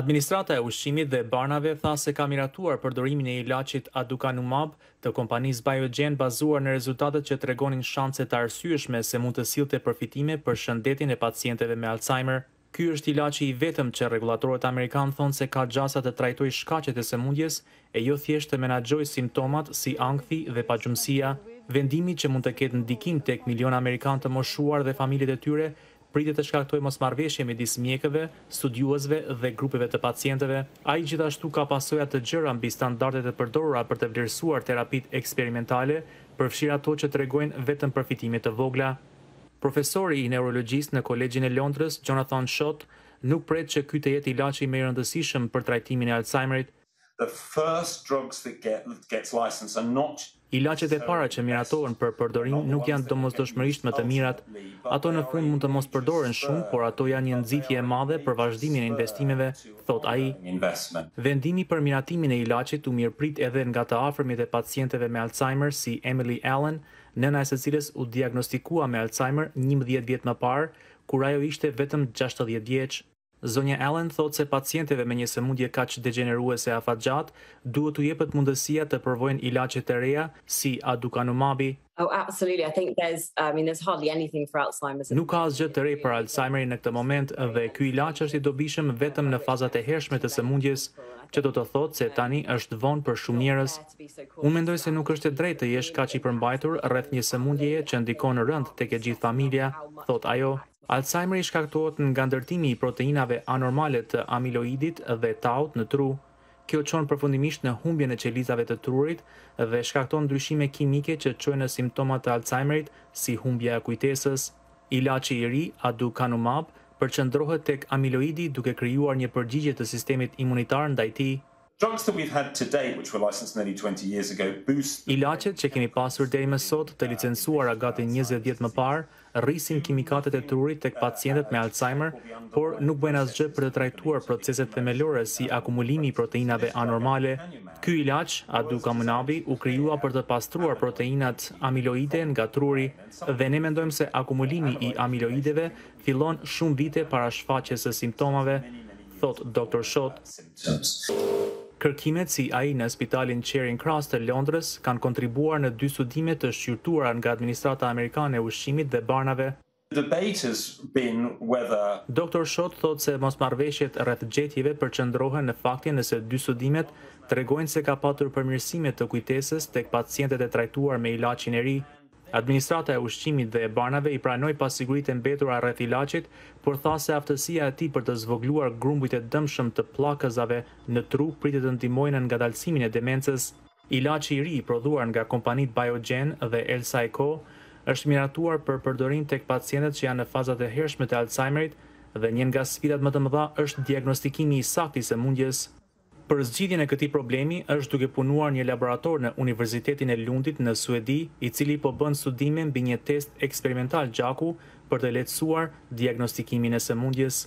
Administrata e ushqimit dhe barnave tha se ka miratuar përdorimin e ilaçit Adukanumab të kompanisë Biogen bazuar në rezultatet që tregonin shanse të arsyeshme se mund të sillte përfitime për shëndetin e pacientëve me Alzheimer. Ky është ilaçi i vetëm që rregullatorët amerikanë thonë se ka gjasa të trajtojë shkaqet e sëmundjes e jo thjesht të menaxhojë simptomat si ankthi dhe pagjumësia. Vendimi që mund të ketë ndikim tek miliona amerikanë të moshuar dhe familjet e tyre Pritet të shkaktoj mos marveshje me disë mjekëve, studiuesve dhe grupeve të pacienteve, a i gjithashtu ka pasoja të gjëra mbi standartet e përdora për të vlerësuar terapit eksperimentale, përfshira to që të regojnë vetën përfitimit të vogla. Profesori i neurologjisë në kolegjin e Londres, Jonathan Schott, nuk pret që kytë jeti laci me rëndësishëm për trajtimin e Alzheimerit. The first drugs that get licensed are not Ilaqet e para që miratohen për përdorim nuk janë të mos dëshmërisht më të mirat. Ato në fund mund të mos përdoren shumë, por ato janë një nëzitje e madhe për vazhdimin e investimeve, thot a i. Vendimi për miratimin e ilaqet u mirë prit edhe nga të afrmit e pacienteve me Alzheimer si Emily Allen, nëna e se cilës u diagnostikua me Alzheimer 11 vjetë më parë, kur ajo ishte vetëm 60 vjeqë. Zonja Allen thot se pacienteve me një sëmundje kaq degeneruese afatgjat duhet t'u jepet mundësia të përvojnë ilaçe të reja si aducanumab. Oh absolutely, I think there's I mean there's hardly anything for Alzheimer's. Nuk ka asgjë të re për Alzheimerin në këtë moment dhe ky ilaç është i dobishëm vetëm në fazat e hershme të sëmundjes, që do të thotë se tani është vonë për shumë njerëz. Unë mendoj se nuk është e drejtë të jesh kaq i përmbajtur rreth një sëmundjeje që ndikon rënd tek e gjithë familja, thot ajo. Alzheimer i shkaktohet nga ndërtimi i proteinave anormale të amiloidit dhe taut në tru. Kjo qonë përfundimisht në humbje në qelizave të trurit dhe shkakton ndryshime kimike që qojë në simptomat të Alzheimerit si humbje e kujtesës. Ila që i ri, aducanumab, kanumab, përqëndrohet tek amiloidi duke kryuar një përgjigje të sistemit imunitar në dajti. Ilaqet që kemi pasur deri më sot të a gati 20 vjet më parë, rrisin kimikatet e trurit tek pacientët me Alzheimer, por nuk bëjnë asgjë për të trajtuar proceset themelore si akumulimi i proteinave anormale. Ky ilaq, aducanumab, u kryua për të pastruar proteinat amiloide nga truri dhe ne mendojmë se akumulimi i amiloideve fillon shumë vite para shfaqjes së simptomave, thot Dr. Shot. Kërkimet si AI në spitalin Charing Cross të Londrës kanë kontribuar në dy studime të shqyrtuar nga administrata amerikane e ushqimit dhe barnave. Doktor Dr. Shot thot se mos marveshjet rrëth gjetjive qëndrohen në faktin nëse dy studimet të regojnë se ka patur përmirësimet të kujtesës tek pacientet e trajtuar me ilacin e ri, Administrata e ushqimit dhe e barnave i pranoj pasigurit e mbetur a rreth ilacit, por tha se aftësia e ti për të zvogluar grumbujt e dëmshëm të plakëzave në tru pritë të ndimojnë nga dalsimin e demences. Ilaci i ri, i prodhuar nga kompanit Biogen dhe El Saiko, është miratuar për përdorim tek pacientet që janë në fazat e hershme të Alzheimerit dhe njën nga sfidat më të mëdha është diagnostikimi i saktis e mundjes. Për zgjidhjen e këtij problemi është duke punuar një laborator në Universitetin e Lundit në Suedi, i cili po bën studime mbi një test eksperimental gjaku për të lehtësuar diagnostikimin e sëmundjes.